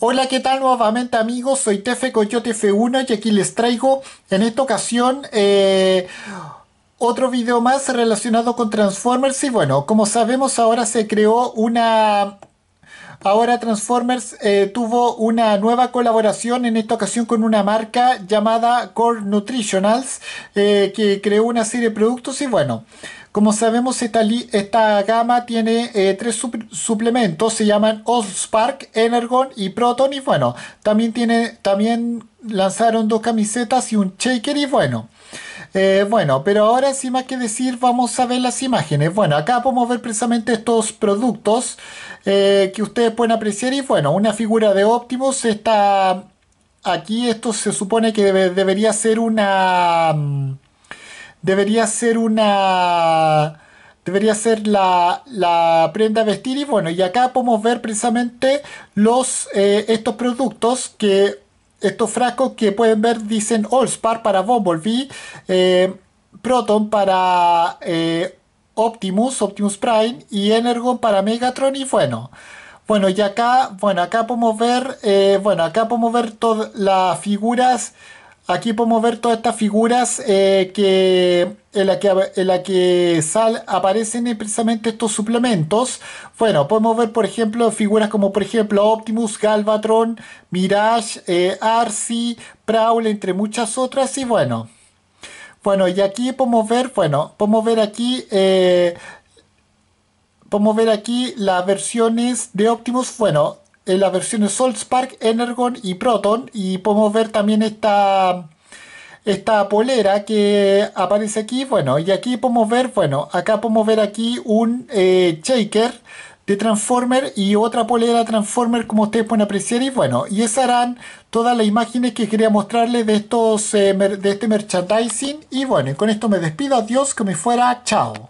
Hola, ¿qué tal nuevamente amigos? Soy Tefe Coyote F1 y aquí les traigo en esta ocasión eh, otro video más relacionado con Transformers y bueno, como sabemos ahora se creó una Ahora Transformers eh, tuvo una nueva colaboración, en esta ocasión con una marca llamada Core Nutritionals, eh, que creó una serie de productos y bueno. Como sabemos, esta, esta gama tiene eh, tres suplementos, se llaman Allspark, Energon y Proton. Y bueno, también, también lanzaron dos camisetas y un shaker. Y bueno, eh, bueno, pero ahora sin más que decir vamos a ver las imágenes. Bueno, acá podemos ver precisamente estos productos eh, que ustedes pueden apreciar y bueno, una figura de Optimus está aquí, esto se supone que debería ser una... Mm, debería ser una... Debería ser la, prenda vestir y bueno, y acá podemos ver precisamente los, eh, estos productos que estos frascos que pueden ver dicen Allspar para Bumblebee, eh, Proton para eh, Optimus, Optimus Prime y Energon para Megatron y bueno. Bueno, y acá, bueno, acá podemos ver, eh, bueno, acá podemos ver todas las figuras Aquí podemos ver todas estas figuras eh, que, en las que, la que sal, aparecen precisamente estos suplementos. Bueno, podemos ver, por ejemplo, figuras como, por ejemplo, Optimus, Galvatron, Mirage, eh, Arcee, Prowl, entre muchas otras. Y bueno, bueno, y aquí podemos ver, bueno, podemos ver aquí... Eh, podemos ver aquí las versiones de Optimus. Bueno, en las versiones Soul Spark, Energon y Proton. Y podemos ver también esta, esta polera que aparece aquí. Bueno, y aquí podemos ver, bueno, acá podemos ver aquí un eh, shaker de Transformer y otra polera Transformer como ustedes pueden apreciar y bueno, y esas harán todas las imágenes que quería mostrarles de, estos, eh, de este merchandising y bueno, y con esto me despido, adiós, que me fuera, chao.